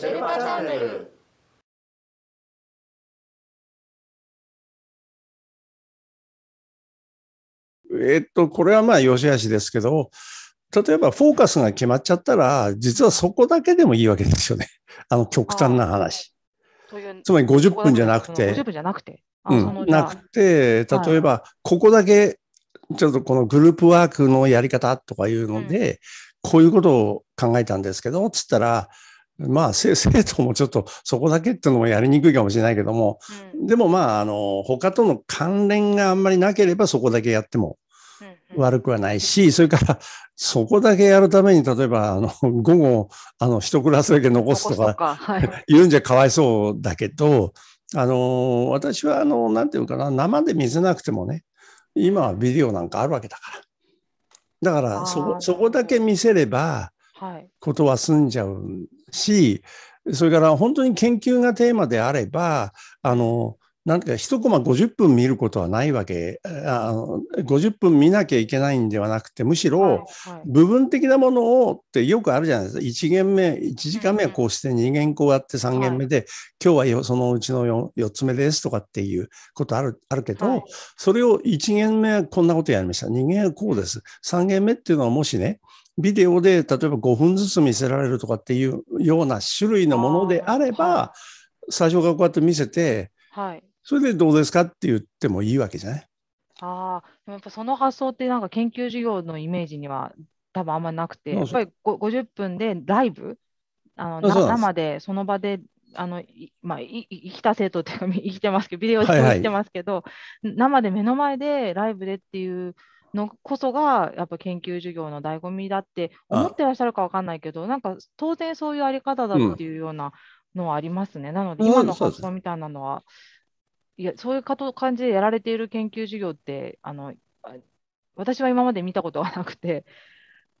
シェルパチャンネル」えっと、これはまあ、よしあしですけど、例えばフォーカスが決まっちゃったら、実はそこだけでもいいわけですよね。あの、極端な話。つまり50分じゃなくて。50分じゃなくて。うん、なくて、例えば、ここだけ、ちょっとこのグループワークのやり方とかいうので、こういうことを考えたんですけど、つったら、まあ、生徒もちょっとそこだけっていうのもやりにくいかもしれないけども、うん、でもまあ、あの、他との関連があんまりなければそこだけやっても悪くはないし、それから、そこだけやるために、例えば、あの、午後、あの、一クラスだけ残すとか、言うんじゃかわいそうだけど、あの、私は、あの、なんていうかな、生で見せなくてもね、今はビデオなんかあるわけだから。だから、そこ、そこだけ見せれば、ことは済んじゃうし、それから本当に研究がテーマであれば、あの、なんか1コマ50分見ることはないわけあの50分見なきゃいけないんではなくてむしろ部分的なものをってよくあるじゃないですか1限目1時間目はこうして2限こうやって3限目で、今日はそのうちの 4, 4つ目ですとかっていうことあるあるけど、それを1限目はこんなことやりました2限はこうです3限目っていうのはもしねビデオで例えば5分ずつ見せられるとかっていうような種類のものであれば、はい、最初からこうやって見せて、はい、それでどうですかって言ってもいいわけじゃないあでもやっぱその発想ってなんか研究授業のイメージには多分あんまなくてやっぱり50分でライブあの生でその場であのまあ、生きた生徒っていうか生きてますけどビデオで生きてますけど、はいはい、生で目の前でライブでっていうのこそがやっぱ研究授業の醍醐味だって思ってらっしゃるか分かんないけどなんか当然そういうあり方だっていうようなのはありますね、うん、なので今の発想みたいなのは、いやそういうかと感じでやられている研究授業ってあの私は今まで見たことがなくて。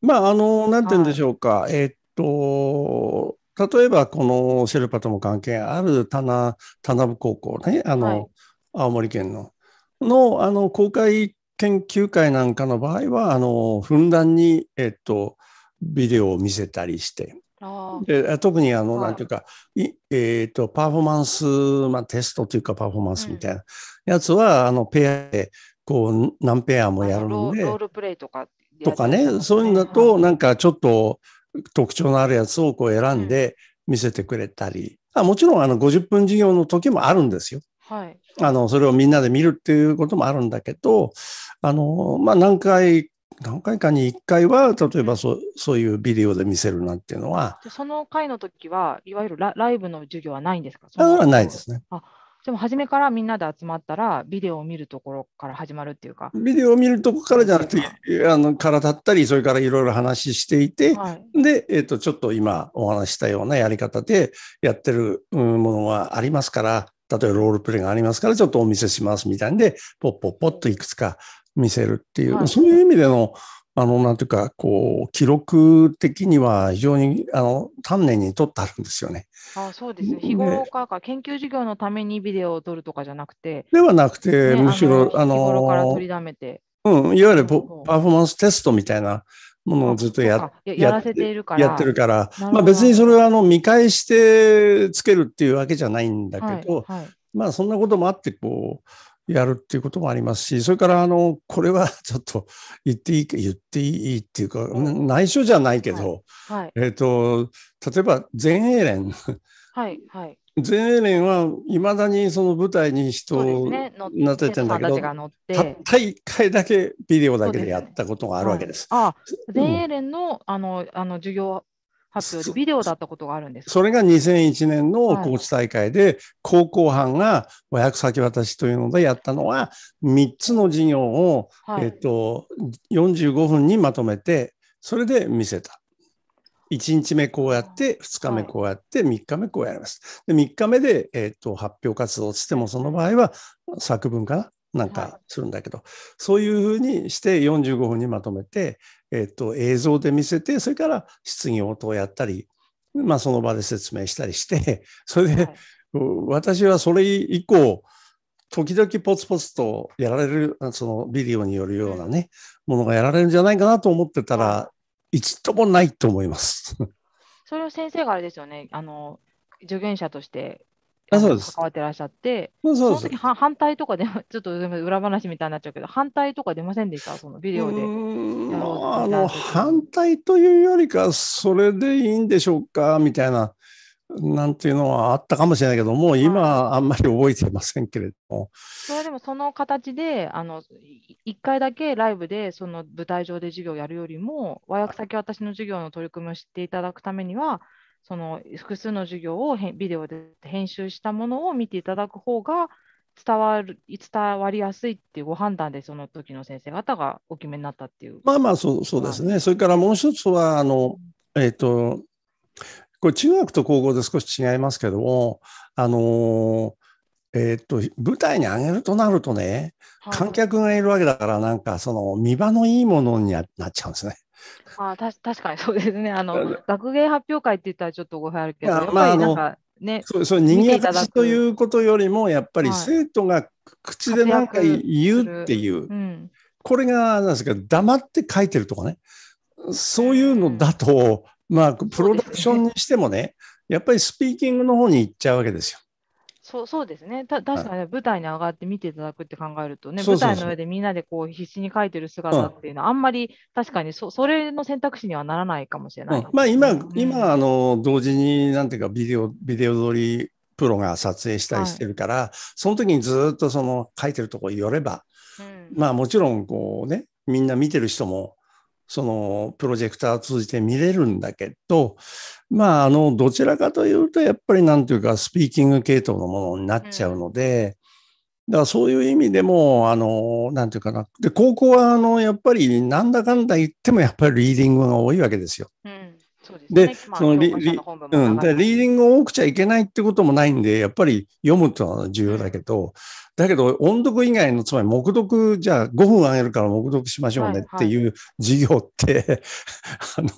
まああのなんて言うんでしょうか、えっと例えばこのシェルパとも関係ある田名田名部高校ねあの、はい、青森県の。のあの公開研究会なんかの場合はあのふんだんに、えっと、ビデオを見せたりして。で特にあの、なんていうか、いえーと、パフォーマンス、まあ、テストというかパフォーマンスみたいなやつは、うん、あのペアでこう何ペアもやるんでロールプレイとか、ね、とかねそういうのだと、はい、なんかちょっと特徴のあるやつをこう選んで見せてくれたり、うん、あもちろんあの50分授業の時もあるんですよ。はい、あのそれをみんなで見るっていうこともあるんだけどあの、まあ、何回何回かに1回は例えばそそういうビデオで見せるなんていうのはその回の時はいわゆるラライブの授業はないんですかそないですねあでも初めからみんなで集まったらビデオを見るところから始まるっていうかビデオを見るとこからじゃなくてあのからだったりそれからいろいろ話していて、はい、で、えーと、ちょっと今お話したようなやり方でやってるものはありますから例えばロールプレイがありますから、ちょっとお見せしますみたいんで、ポッポッポッといくつか見せるっていう、はい、そういう意味での、あの、なんていうか、こう、記録的には非常に、あの、丹念に取ってあるんですよね。あそうですね。日頃か研究授業のためにビデオを撮るとかじゃなくて。ではなくて、ね、むしろ、あの、日頃から取りだめて。うん、いわゆるパフォーマンステストみたいなものをずっとややらせているからやってるから、まあ、別にそれはあの見返してつけるっていうわけじゃないんだけど、はいはい、まあそんなこともあってこうやるっていうこともありますしそれからあのこれは ちょっと言っていい言っていいっていうか、うん、内緒じゃないけど、はい、えーと例えば全英連はいはい、全英連はいまだにその舞台に人をなっててんだけど、ね、たった1回だけビデオだけでやったことがあるわけです。ですね、あ全英連のうん、あのあの授業発表でビデオだったことがあるんですそれが2001年の高知大会で、高校班が和訳先渡しというのでやったのは3つの授業を、はい、えっと、45分にまとめてそれで見せた。1日目こうやって、2日目こうやって、3日目こうやります。で、3日目で、えっ、と、発表活動つっても、その場合は作文かななんかするんだけど、はい、そういうふうにして45分にまとめて、えっ、と、映像で見せて、それから質疑応答をやったり、まあ、その場で説明したりして、それで、はい、私はそれ以降、時々ポツポツとやられる、そのビデオによるようなね、ものがやられるんじゃないかなと思ってたら、一度もないと思います。それを先生があれですよね、あの助言者として関わってらっしゃって、そその時は反対とかで、ちょっと裏話みたいになっちゃうけど、反対とか出ませんでした、そのビデオで。あの反対というよりか、それでいいんでしょうかみたいななんていうのはあったかもしれないけど、もう今、あんまり覚えてませんけれども。それはでも、その形で、あの1回だけライブで、その舞台上で授業をやるよりも、和訳先私の授業の取り組みを知っていただくためには、その複数の授業をビデオで編集したものを見ていただく方が伝わる伝わりやすいっていうご判断でその時の先生方がお決めになったっていう。まあまあそうそうですね。それからもう一つはあの、えーとこれ中学と高校で少し違いますけども、あのえー、っと舞台に上げるとなるとね、はい、観客がいるわけだからなんかその見場のいいものになっちゃうんですね。あた確かにそうですねあの学芸発表会って言ったらちょっと語弊あるけど、まああのね、そうそうにぎしということよりもやっぱり生徒が口で何か言うっていう、うん、これがなんですか黙って書いてるとかねそういうのだとまあ、プロダクションにしてもね、やっぱりスピーキングの方に行っちゃうわけですよ。そうそうですねた確かに舞台に上がって見ていただくって考えるとね、舞台の上でみんなでこう必死に書いてる姿っていうのは、あんまり確かにそそれの選択肢にはならないかもしれない、うん、まあ今、今、うん、今あの同時になんていうかビデオビデオ撮りプロが撮影したりしてるから、はい、その時にずっとその書いてるところに寄れば、うん、まあもちろんこうねみんな見てる人もそのプロジェクターを通じて見れるんだけど、まあ、あの、どちらかというと、やっぱりなんていうか、スピーキング系統のものになっちゃうので、だからそういう意味でも、あの、なんていうかな。で、高校は、あの、やっぱり、なんだかんだ言っても、やっぱりリーディングが多いわけですよ。うんで、そのリうん、でリーディング多くちゃいけないってこともないんで、やっぱり読むというのは重要だけど、うん、だけど音読以外の、つまり黙読、じゃあ5分あげるから黙読しましょうねっていう授業って、はいはい、あの、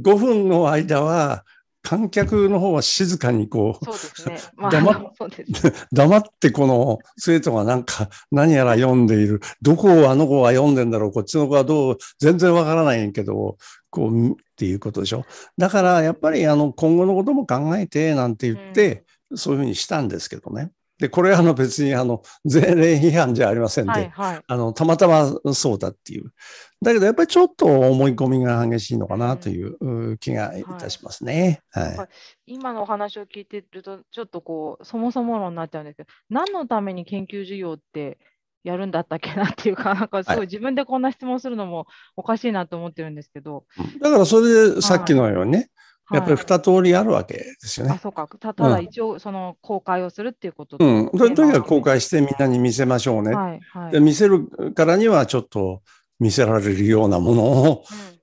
5分の間は、観客の方は静かにこう、黙っ 黙ってこの生徒がなんか何やら読んでいる、どこをあの子は読んでんだろう、こっちの子はどう、全然わからないけど、こうっていうことでしょ。だからやっぱりあの今後のことも考えてなんて言って、うん、そういうふうにしたんですけどね。で、これあの別にあの前例批判じゃありませんで、はいはい、あのたまたまそうだっていう。だけどやっぱりちょっと思い込みが激しいのかなという気がいたしますね。はい、はい、今のお話を聞いてると、ちょっとこう、そもそも論になっちゃうんですけど、何のために研究授業ってやるんだったっけなっていうか、なんかすごい自分でこんな質問するのもおかしいなと思ってるんですけど。だからそれでさっきのようにね、はい、やっぱり2通りあるわけですよね。はい、あそうかただ一応、その公開をするっていうこと、うん、うん、とにかく公開してみんなに見せましょうね。はいはい、で見せるからにはちょっと見せられるようなものを、うん、っ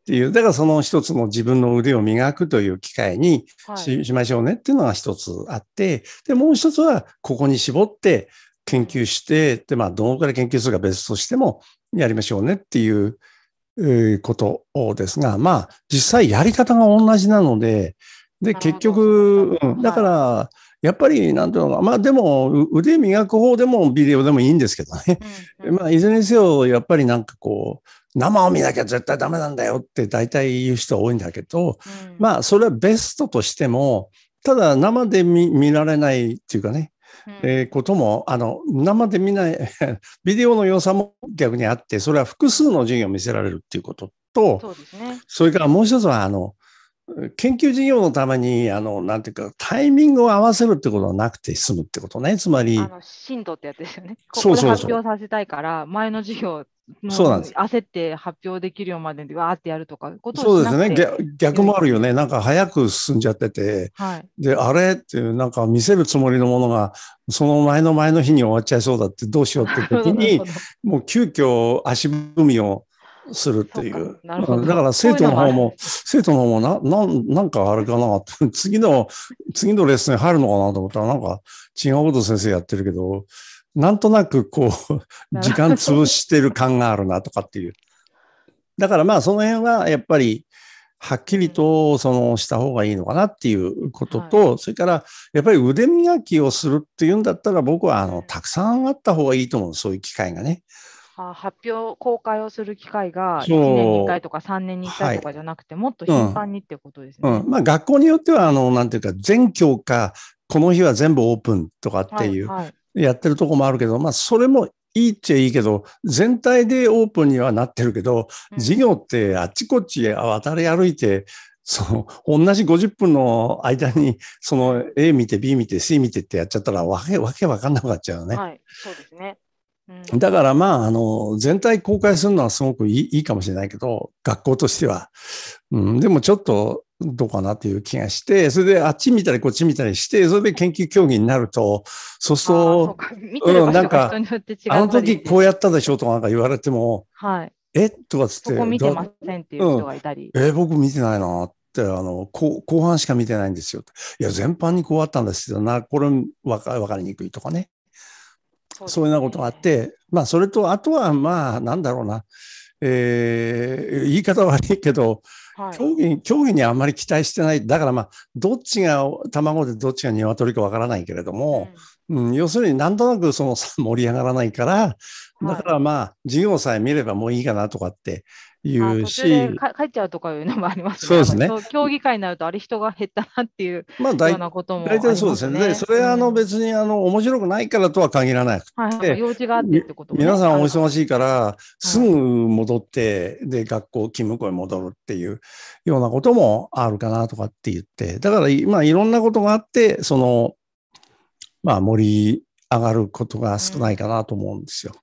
ていう、だからその一つの自分の腕を磨くという機会にしはい、しましょうねっていうのが一つあって、で、もう一つはここに絞って、研究して、で、まあ、どのくらい研究するか別としても、やりましょうねっていうことですが、まあ、実際やり方が同じなので、で、結局、だから、やっぱり、なんていうのか、まあでも、腕磨く方でもビデオでもいいんですけどね。まあ、いずれにせよ、やっぱりなんかこう、生を見なきゃ絶対ダメなんだよって大体言う人多いんだけど、まあ、それはベストとしても、ただ生で見られないっていうかね、えー、ことも、あの、生で見ない ビデオの良さも逆にあって、それは複数の授業を見せられるっていうことと、そうですね。それからもう一つは、あの、研究事業のために、あの、なんていうか、タイミングを合わせるってことはなくて済むってことね。つまり。あの、進度ってやつですよね。ここで発表させたいから、前の授業そうなんです。焦って発表できるようまでにわーってやるとか、そうですね逆。逆もあるよね。なんか早く進んじゃってて、はい、で、あれっていう、なんか見せるつもりのものが、その前の前の日に終わっちゃいそうだってどうしようって時に、もう急遽足踏みをするっていう。だから生徒の方も、うう生徒の方もな、なん、なんかあれかな、次の、次のレッスンに入るのかなと思ったら、なんか違うこと先生やってるけど、なんとなくこう、時間潰してる感があるなとかっていう。だからまあその辺はやっぱり、はっきりとそのした方がいいのかなっていうことと、それからやっぱり腕磨きをするっていうんだったら僕はあのたくさんあった方がいいと思うそういう機会がね。あ発表、公開をする機会が1年に1回とか3年に1回とかじゃなくて、もっと頻繁にっていうことですね。うんうん、まあ、学校によってはあの、なんていうか、全教科、この日は全部オープンとかっていう、はいはい、やってるとこもあるけど、まあ、それもいいっちゃいいけど、全体でオープンにはなってるけど、授業ってあっちこっち渡り歩いて、その、同じ50分の間に、その A 見て B 見て C 見てってやっちゃったらわけ、わけわかんなくなっちゃうね。はい、そうですね。だからまあ、あの、全体公開するのはすごくいいいいかもしれないけど、学校としては。うん、でもちょっと、どうかなっていう気がして、それであっち見たりこっち見たりして、それで研究競技になると、そうすると、うん、なんか、あの時こうやったでしょとかなんか言われても、はい、えとかつって。こ見てませんっていう人がいたり。うん、えー、僕見てないなって、あの後、後半しか見てないんですよ。いや、全般にこうあったんですけどな、これわか分かりにくいとかね。そういうようなことがあって、まあ、それとあとは、まあ、なんだろうな、えー、言い方悪いけど、はい、競技競技にあんまり期待してない、だからまあ、どっちが卵でどっちが鶏かわからないけれども、うん、うん、要するになんとなくその 盛り上がらないから、だからまあ、授業さえ見ればもういいかなとかっていうし。帰っちゃうとかいうのもありますね。そうですね。競技会になると、あれ人が減ったなっていうまあ大、ようなことも、ね、大体そうですね。で、それはあの別にあの面白くないからとは限らなくて、はいはい、用事があってってこと、ね、皆さんお忙しいから、すぐ戻って、で、学校、勤務校へ戻るっていうようなこともあるかなとかって言って、だから今、いろんなことがあって、その、まあ、盛り上がることが少ないかなと思うんですよ。うん